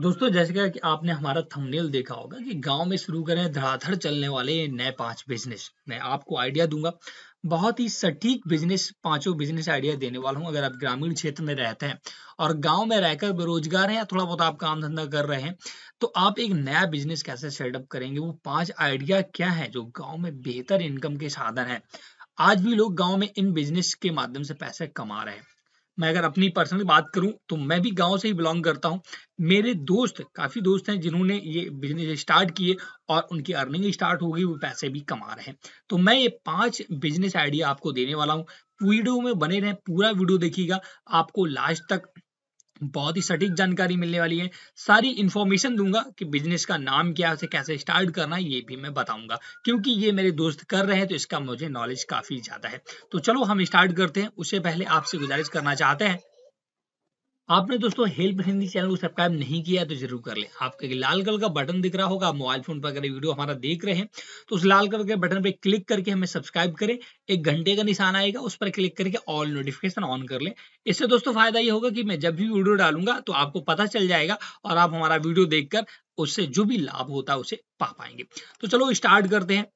दोस्तों जैसे कि आपने हमारा थंबनेल देखा होगा कि गांव में शुरू करें धड़ाधड़ चलने वाले नए पांच बिजनेस मैं आपको आइडिया दूंगा बहुत ही सटीक बिजनेस पांचों बिजनेस आइडिया देने वाला हूं अगर आप ग्रामीण क्षेत्र में रहते हैं और गांव में रहकर बेरोजगार हैं या थोड़ा बहुत आप काम धंधा कर रहे हैं तो आप एक नया बिजनेस कैसे सेटअप करेंगे वो पांच आइडिया क्या है जो गाँव में बेहतर इनकम के साधन है आज भी लोग गाँव में इन बिजनेस के माध्यम से पैसे कमा रहे हैं मैं अगर अपनी पर्सनल बात करूं तो मैं भी गांव से ही बिलोंग करता हूं मेरे दोस्त काफ़ी दोस्त हैं जिन्होंने ये बिजनेस स्टार्ट किए और उनकी अर्निंग स्टार्ट हो गई वो पैसे भी कमा रहे हैं तो मैं ये पांच बिजनेस आइडिया आपको देने वाला हूँ वीडियो में बने रहें पूरा वीडियो देखिएगा आपको लास्ट तक बहुत ही सटीक जानकारी मिलने वाली है सारी इन्फॉर्मेशन दूंगा कि बिजनेस का नाम क्या है कैसे स्टार्ट करना है ये भी मैं बताऊंगा क्योंकि ये मेरे दोस्त कर रहे हैं तो इसका मुझे नॉलेज काफी ज्यादा है तो चलो हम स्टार्ट करते हैं उससे पहले आपसे गुजारिश करना चाहते हैं आपने दोस्तों हेल्प हिंदी चैनल को सब्सक्राइब नहीं किया तो जरूर कर लें आपके लाल कलर का बटन दिख रहा होगा मोबाइल फोन पर अगर वीडियो हमारा देख रहे हैं तो उस लाल कलर के बटन पर क्लिक करके हमें सब्सक्राइब करें एक घंटे का निशान आएगा उस पर क्लिक करके ऑल नोटिफिकेशन ऑन कर लें इससे दोस्तों फायदा ये होगा कि मैं जब भी वीडियो डालूंगा तो आपको पता चल जाएगा और आप हमारा वीडियो देखकर उससे जो भी लाभ होता है उसे पा पाएंगे तो चलो स्टार्ट करते हैं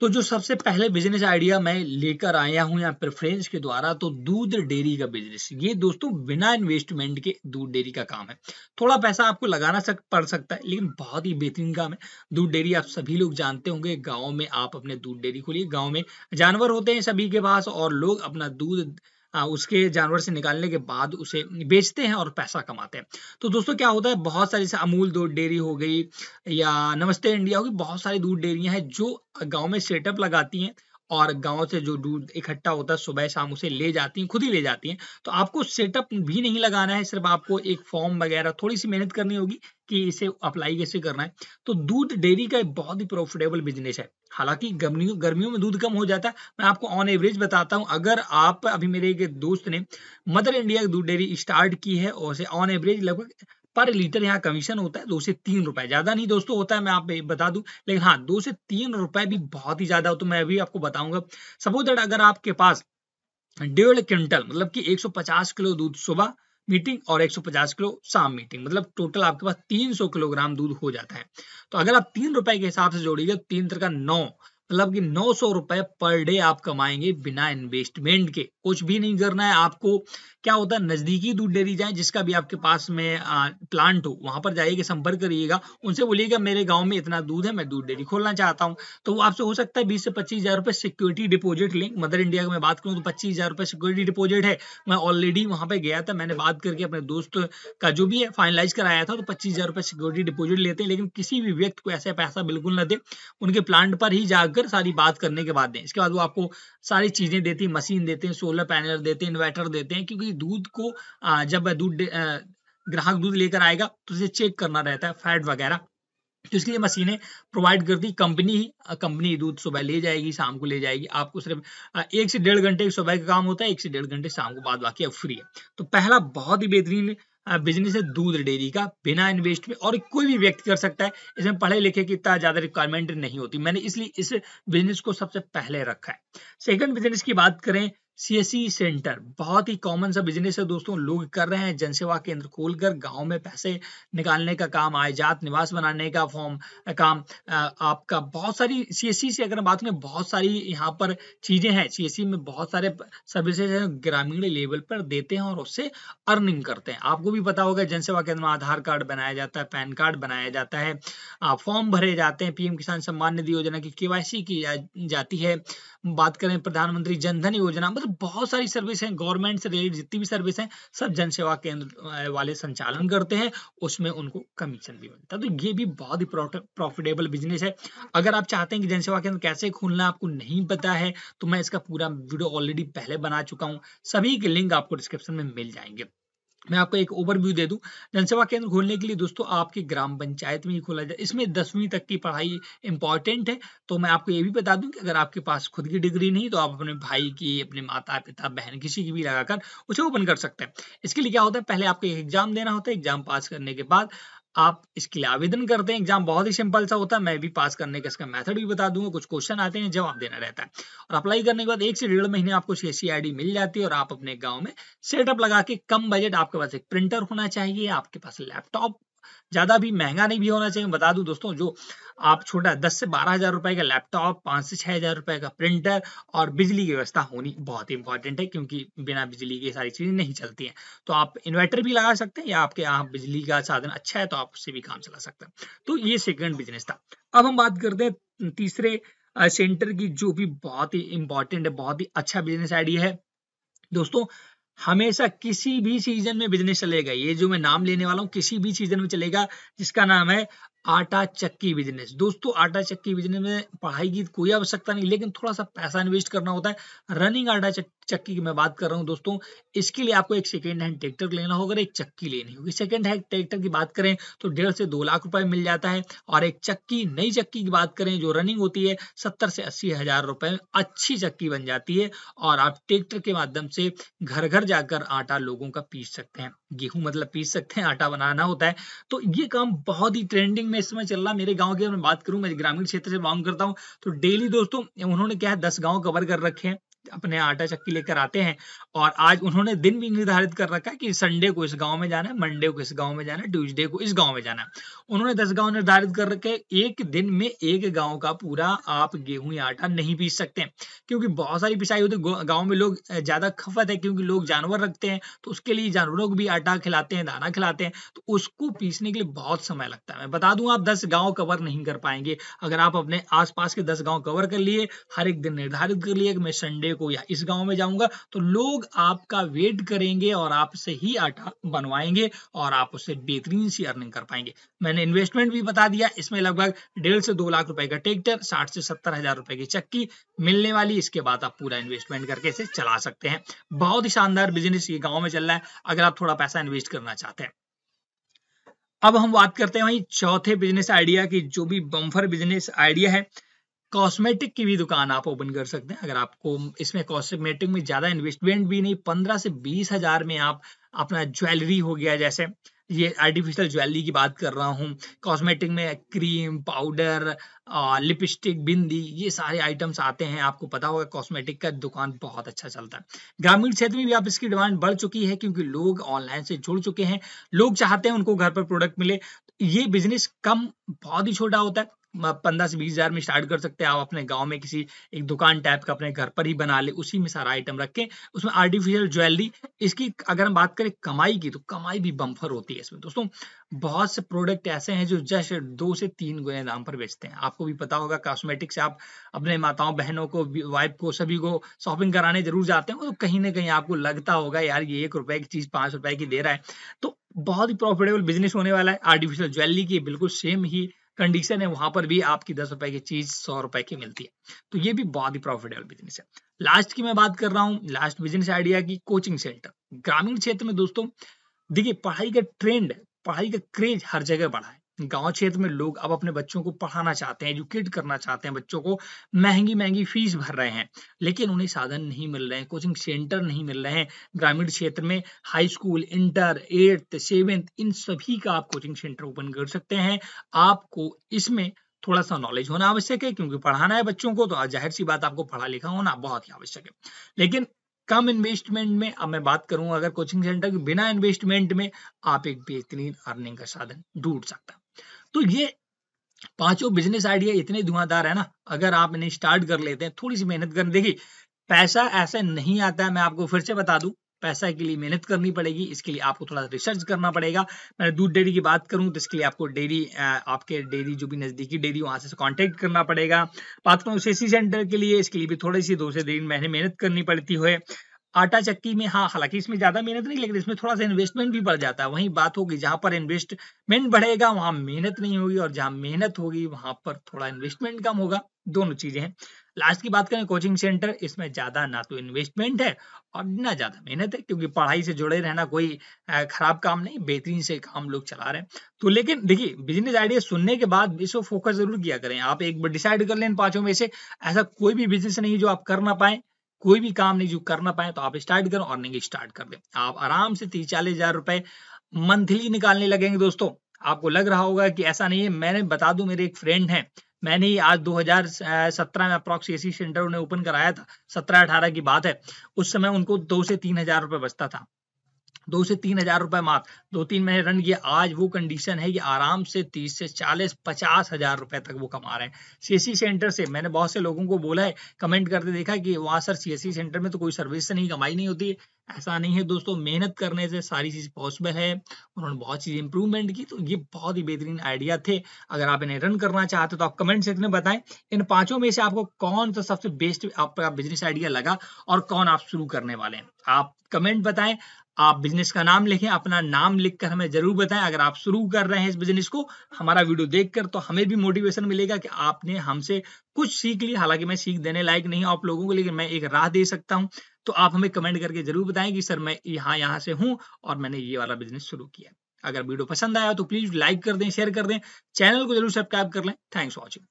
तो जो सबसे पहले बिजनेस आइडिया मैं लेकर आया हूं या प्रेफरेंस के द्वारा तो दूध डेयरी का बिजनेस ये दोस्तों बिना इन्वेस्टमेंट के दूध डेयरी का काम है थोड़ा पैसा आपको लगाना सक, पड़ सकता है लेकिन बहुत ही बेहतरीन काम है दूध डेयरी आप सभी लोग जानते होंगे गाँव में आप अपने दूध डेयरी खोलिए गाँव में जानवर होते हैं सभी के पास और लोग अपना दूध उसके जानवर से निकालने के बाद उसे बेचते हैं और पैसा कमाते हैं तो दोस्तों क्या होता है बहुत सारी अमूल दूध डेयरी हो गई या नमस्ते इंडिया हो गई बहुत सारी दूध डेयरियाँ हैं जो गाँव में सेटअप लगाती हैं और गांव से जो दूध इकट्ठा होता है सुबह शाम उसे ले जाती हैं खुद ही ले जाती हैं तो आपको सेटअप भी नहीं लगाना है सिर्फ आपको एक फॉर्म वगैरह थोड़ी सी मेहनत करनी होगी कि इसे अप्लाई कैसे करना है तो दूध डेयरी का एक बहुत ही प्रॉफिटेबल बिजनेस है हालांकि गर्मियों गर्मियों में दूध कम हो जाता है मैं आपको ऑन एवरेज बताता हूँ अगर आप अभी मेरे एक दोस्त ने मदर इंडिया दूध डेयरी स्टार्ट की है और उसे ऑन एवरेज लगभग पर लीटर यहाँ कमीशन होता है दो से तीन रुपए ज्यादा नहीं दोस्तों होता है मैं आप बता दूं लेकिन हाँ दो से तीन रुपए भी बहुत ही ज्यादा हो तो मैं अभी आपको बताऊंगा सपोज दैट अगर आपके पास डेढ़ क्विंटल मतलब कि 150 किलो दूध सुबह मीटिंग और 150 किलो शाम मीटिंग मतलब टोटल आपके पास 300 किलोग्राम दूध हो जाता है तो अगर आप तीन रुपए के हिसाब से जोड़िएगा तीन तरह का नौ मतलब कि नौ सौ रुपए पर डे आप कमाएंगे बिना इन्वेस्टमेंट के कुछ भी नहीं करना है आपको क्या होता है नजदीकी दूध डेयरी जाए जिसका भी आपके पास में प्लांट हो वहां पर जाइएगा संपर्क करिएगा उनसे बोलिएगा मेरे गांव में इतना दूध है मैं दूध डेयरी खोलना चाहता हूँ तो वो आपसे हो सकता है बीस से पच्चीस हजार रुपए सिक्योरिटी डिपोजिट लें मदर इंडिया की मैं बात करूँ तो पच्चीस हजार रुपए सिक्योरिटी डिपोजिट है मैं ऑलरेडी वहां पर गया था मैंने बात करके अपने दोस्त का जो भी है फाइनलाइज कराया था तो पच्चीस हजार रुपए सिक्योरिटी डिपोजिट लेते हैं लेकिन किसी भी व्यक्ति को ऐसा पैसा बिल्कुल ना दे उनके प्लांट पर ही जाकर कर सारी बात करने के बाद दें इसके बाद वो आपको सारी चीज़ें देते हैं मशीन देते हैं सोलर पैनल देते हैं इन्वर्टर देते हैं क्योंकि दूध को जब दूध ग्राहक दूध लेकर आएगा तो उसे चेक करना रहता है फैट वगैरह तो इसके लिए मशीनें प्रोवाइड करती कंपनी ही कंपनी दूध सुबह ले जाएगी शाम को ले जाएगी आपको सिर्फ एक से डेढ़ घंटे सुबह का काम होता है एक से डेढ़ घंटे शाम को बाद बाकी अब फ्री है तो पहला बहुत ही बेहतरीन बिजनेस है दूध डेयरी का बिना इन्वेस्ट में और कोई भी व्यक्ति कर सकता है इसमें पढ़े लिखे की इतना ज्यादा रिक्वायरमेंट नहीं होती मैंने इसलिए इस बिजनेस को सबसे पहले रखा है सेकंड बिजनेस की बात करें सीएससी सेंटर e बहुत ही कॉमन सा बिजनेस है दोस्तों लोग कर रहे हैं जनसेवा केंद्र खोलकर गांव में पैसे निकालने का काम आयजात निवास बनाने का फॉर्म काम आपका बहुत सारी सीएससी e से अगर बात करें बहुत सारी यहाँ पर चीजें हैं सीएससी e में बहुत सारे सर्विसेज हैं ग्रामीण लेवल पर देते हैं और उससे अर्निंग करते हैं आपको भी पता होगा जनसेवा केंद्र में आधार कार्ड बनाया जाता है पैन कार्ड बनाया जाता है फॉर्म भरे जाते हैं पीएम किसान सम्मान निधि योजना की केवाईसी की जाती है बात करें प्रधानमंत्री जनधन योजना मतलब बहुत सारी सर्विस हैं गवर्नमेंट से रिलेटेड जितनी भी सर्विस हैं सब जन सेवा केंद्र वाले संचालन करते हैं उसमें उनको कमीशन भी मिलता है तो ये भी बहुत ही प्रॉफिटेबल बिजनेस है अगर आप चाहते हैं कि जनसेवा केंद्र कैसे खोलना आपको नहीं पता है तो मैं इसका पूरा वीडियो ऑलरेडी पहले बना चुका हूँ सभी के लिंक आपको डिस्क्रिप्शन में मिल जाएंगे मैं आपको एक ओवरव्यू दे दूं जनसेवा केंद्र खोलने के लिए दोस्तों आपके ग्राम पंचायत में ही खोला जाए इसमें दसवीं तक की पढ़ाई इंपॉर्टेंट है तो मैं आपको ये भी बता दूं कि अगर आपके पास खुद की डिग्री नहीं तो आप अपने भाई की अपने माता पिता बहन किसी की भी लगाकर उसे ओपन कर सकते हैं इसके लिए क्या होता है पहले आपको एक एग्जाम देना होता है एग्जाम पास करने के बाद आप इसके लिए आवेदन करते हैं एग्जाम बहुत ही सिंपल सा होता है मैं भी पास करने का इसका मेथड भी बता दूंगा कुछ क्वेश्चन आते हैं जवाब देना रहता है और अप्लाई करने के बाद एक से डेढ़ महीने आपको सी e मिल जाती है और आप अपने गाँव में सेटअप लगा के कम बजट आपके पास एक प्रिंटर होना चाहिए आपके पास लैपटॉप ज्यादा भी महंगा नहीं भी होना चाहिए बता दूं दोस्तों जो आप छोटा दस से बारह हजार रुपए का लैपटॉप पांच से छह हजार रुपए का प्रिंटर और बिजली की व्यवस्था होनी बहुत इंपॉर्टेंट है क्योंकि बिना बिजली के सारी चीजें नहीं चलती हैं तो आप इन्वर्टर भी लगा सकते हैं या आपके यहाँ बिजली का साधन अच्छा है तो आप उससे भी काम चला सकते हैं तो ये सेकेंड बिजनेस था अब हम बात करते हैं तीसरे सेंटर की जो भी बहुत ही इंपॉर्टेंट है बहुत ही अच्छा बिजनेस आइडिया है दोस्तों हमेशा किसी भी सीजन में बिजनेस चलेगा ये जो मैं नाम लेने वाला हूँ किसी भी सीजन में चलेगा जिसका नाम है आटा चक्की बिजनेस दोस्तों आटा चक्की बिजनेस में पढ़ाई की कोई आवश्यकता नहीं लेकिन थोड़ा सा पैसा इन्वेस्ट करना होता है रनिंग आटा चक्की की मैं बात कर रहा हूँ दोस्तों इसके लिए आपको एक सेकेंड हैंड ट्रैक्टर लेना होगा एक चक्की लेनी होगी सेकेंड हैंड ट्रैक्टर की बात करें तो डेढ़ से दो लाख रुपए मिल जाता है और एक चक्की नई चक्की की बात करें जो रनिंग होती है सत्तर से अस्सी हजार रुपए में अच्छी चक्की बन जाती है और आप ट्रैक्टर के माध्यम से घर घर जाकर आटा लोगों का पीस सकते हैं गेहूं मतलब पीस सकते हैं आटा बनाना होता है तो ये काम बहुत ही ट्रेंडिंग में इस समय चल रहा है मेरे गांव की मैं बात करूं मैं ग्रामीण क्षेत्र से बिलोंग करता हूं तो डेली दोस्तों उन्होंने क्या है दस गांव कवर कर रखे हैं अपने आटा चक्की लेकर आते हैं और आज उन्होंने दिन भी निर्धारित कर रखा है कि संडे को इस गांव में जाना है मंडे को इस गांव में जाना है ट्यूजडे को इस गांव में जाना है उन्होंने दस गांव निर्धारित कर रखे एक दिन में एक गांव का पूरा आप गेहूं या आटा नहीं पीस सकते क्योंकि बहुत सारी पिसाई होती है गाँव में लोग ज्यादा खपत है क्योंकि लोग जानवर रखते हैं तो उसके लिए जानवरों को भी आटा खिलाते हैं दाना खिलाते हैं तो उसको पीसने के लिए बहुत समय लगता है मैं बता दूं आप दस गाँव कवर नहीं कर पाएंगे अगर आप अपने आसपास के दस गाँव कवर कर लिए हर एक दिन निर्धारित कर लिए कि मैं संडे को या इस गांव में जाऊंगा तो लोग आपका वेट करेंगे और आपसे ही आटा बनवाएंगे और आप उससे बेहतरीन सी अर्निंग कर पाएंगे मैंने इन्वेस्टमेंट भी बता दिया इसमें लगभग डेढ़ से दो लाख रुपए का ट्रैक्टर साठ से सत्तर हजार रुपए की चक्की मिलने वाली इसके बाद आप पूरा इन्वेस्टमेंट करके इसे चला सकते हैं बहुत ही शानदार बिजनेस ये गाँव में चल रहा है अगर आप थोड़ा पैसा इन्वेस्ट करना चाहते हैं अब हम बात करते हैं वही चौथे बिजनेस आइडिया की जो भी बम्फर बिजनेस आइडिया है कॉस्मेटिक की भी दुकान आप ओपन कर सकते हैं अगर आपको इसमें कॉस्मेटिक में ज्यादा इन्वेस्टमेंट भी नहीं पंद्रह से बीस हजार में आप अपना ज्वेलरी हो गया जैसे ये आर्टिफिशियल ज्वेलरी की बात कर रहा हूँ कॉस्मेटिक में क्रीम पाउडर लिपस्टिक बिंदी ये सारे आइटम्स आते हैं आपको पता होगा कॉस्मेटिक का दुकान बहुत अच्छा चलता है ग्रामीण क्षेत्र में भी आप इसकी डिमांड बढ़ चुकी है क्योंकि लोग ऑनलाइन से जुड़ चुके हैं लोग चाहते हैं उनको घर पर प्रोडक्ट मिले ये बिजनेस कम बहुत ही छोटा होता है पंद्रह से बीस हजार में स्टार्ट कर सकते हैं आप अपने गांव में किसी एक दुकान टाइप का अपने घर पर ही बना ले उसी में सारा आइटम रख के उसमें आर्टिफिशियल ज्वेलरी इसकी अगर हम बात करें कमाई की तो कमाई भी बम्फर होती है इसमें दोस्तों बहुत से प्रोडक्ट ऐसे हैं जो जस्ट दो से तीन गुने दाम पर बेचते हैं आपको भी पता होगा कॉस्मेटिक से आप अपने माताओं बहनों को वाइफ को सभी को शॉपिंग कराने जरूर जाते हैं तो कहीं ना कहीं आपको लगता होगा यार ये एक रुपए की चीज पांच रुपए की दे रहा है तो बहुत ही प्रॉफिटेबल बिजनेस होने वाला है आर्टिफिशियल ज्वेलरी की बिल्कुल सेम ही कंडीशन है वहां पर भी आपकी दस रुपए की चीज सौ रुपए की मिलती है तो ये भी बहुत ही प्रॉफिटेबल बिजनेस है लास्ट की मैं बात कर रहा हूँ लास्ट बिजनेस आइडिया की कोचिंग सेंटर ग्रामीण क्षेत्र में दोस्तों देखिए पढ़ाई का ट्रेंड पढ़ाई का क्रेज हर जगह बढ़ा है गांव क्षेत्र में लोग अब अपने बच्चों को पढ़ाना चाहते हैं एजुकेट करना चाहते हैं बच्चों को महंगी महंगी फीस भर रहे हैं लेकिन उन्हें साधन नहीं मिल रहे हैं कोचिंग सेंटर नहीं मिल रहे हैं ग्रामीण क्षेत्र में high school inter eighth seventh इन सभी का आप कोचिंग सेंटर ओपन कर सकते हैं आपको इसमें थोड़ा सा नॉलेज होना आवश्यक है क्योंकि पढ़ाना है बच्चों को तो जाहिर सी बात आपको पढ़ा लिखा होना बहुत ही आवश्यक है लेकिन कम इन्वेस्टमेंट में अब मैं बात करूंगा अगर कोचिंग सेंटर के बिना इन्वेस्टमेंट में आप एक बेहतरीन अर्निंग का साधन ढूंढ सकते हैं तो ये पांचों बिजनेस आइडिया इतने धुआंधार है ना अगर आप इन्हें स्टार्ट कर लेते हैं थोड़ी सी मेहनत करने देखिए पैसा ऐसे नहीं आता है मैं आपको फिर से बता दूं पैसा के लिए मेहनत करनी पड़ेगी इसके लिए आपको थोड़ा रिसर्च करना पड़ेगा मैं दूध डेयरी की बात करूं तो इसके लिए आपको डेयरी आपके डेयरी जो भी नज़दीकी डेयरी वहां से कांटेक्ट करना पड़ेगा बात करूं सेसी सेंटर के लिए इसके लिए भी थोड़ी सी दो से तीन महीने मेहनत करनी पड़ती है आटा चक्की में हाँ हालांकि इसमें ज्यादा मेहनत नहीं लेकिन इसमें थोड़ा सा इन्वेस्टमेंट भी बढ़ जाता है वहीं बात होगी जहां पर इन्वेस्टमेंट बढ़ेगा वहां मेहनत नहीं होगी और जहां मेहनत होगी वहां पर थोड़ा इन्वेस्टमेंट कम होगा दोनों चीजें हैं लास्ट की बात करें कोचिंग सेंटर इसमें ज्यादा ना तो इन्वेस्टमेंट है और ना ज्यादा मेहनत है क्योंकि पढ़ाई से जुड़े रहना कोई खराब काम नहीं बेहतरीन से काम लोग चला रहे हैं तो लेकिन देखिए बिजनेस आइडिया सुनने के बाद इसको फोकस जरूर किया करें आप एक बार डिसाइड कर लें पांचों में से ऐसा कोई भी बिजनेस नहीं जो आप कर ना पाए कोई भी काम नहीं जो करना पाए तो आप स्टार्ट करो अर्निंग स्टार्ट कर दें आप आराम से तीस चालीस हजार रुपए मंथली निकालने लगेंगे दोस्तों आपको लग रहा होगा कि ऐसा नहीं है मैंने बता दू मेरे एक फ्रेंड है मैंने ही आज 2017 में अप्रॉक्स एसी सेंटर उन्हें ओपन कराया था 17 18 की बात है उस समय उनको दो से तीन हजार रुपए बचता था दो से तीन हजार रुपए मात्र दो तीन महीने रन किया आज वो कंडीशन है कि आराम से तीस से चालीस पचास हजार रुपए तक वो कमा रहे हैं सीएससी सेंटर e से मैंने बहुत से लोगों को बोला है कमेंट करते देखा कि वहां सर सीएससी सेंटर e में तो कोई सर्विस से नहीं कमाई नहीं होती ऐसा नहीं है दोस्तों मेहनत करने से सारी चीज पॉसिबल है उन्होंने बहुत चीज इंप्रूवमेंट की तो ये बहुत ही बेहतरीन आइडिया थे अगर आप इन्हें रन करना चाहते तो आप कमेंट सेक्शन में बताएं इन पांचों में से आपको कौन सा सबसे बेस्ट आपका बिजनेस आइडिया लगा और कौन आप शुरू करने वाले हैं आप कमेंट बताएं आप बिजनेस का नाम लिखें अपना नाम लिखकर हमें जरूर बताएं अगर आप शुरू कर रहे हैं इस बिजनेस को हमारा वीडियो देखकर तो हमें भी मोटिवेशन मिलेगा कि आपने हमसे कुछ सीख लिया हालांकि मैं सीख देने लायक नहीं आप लोगों को लेकिन मैं एक राह दे सकता हूं तो आप हमें कमेंट करके जरूर बताएं कि सर मैं यहाँ यहाँ से हूँ और मैंने ये वाला बिजनेस शुरू किया अगर वीडियो पसंद आया तो प्लीज लाइक कर दें शेयर कर दें चैनल को जरूर सब्सक्राइब कर लें थैंक्स वॉचिंग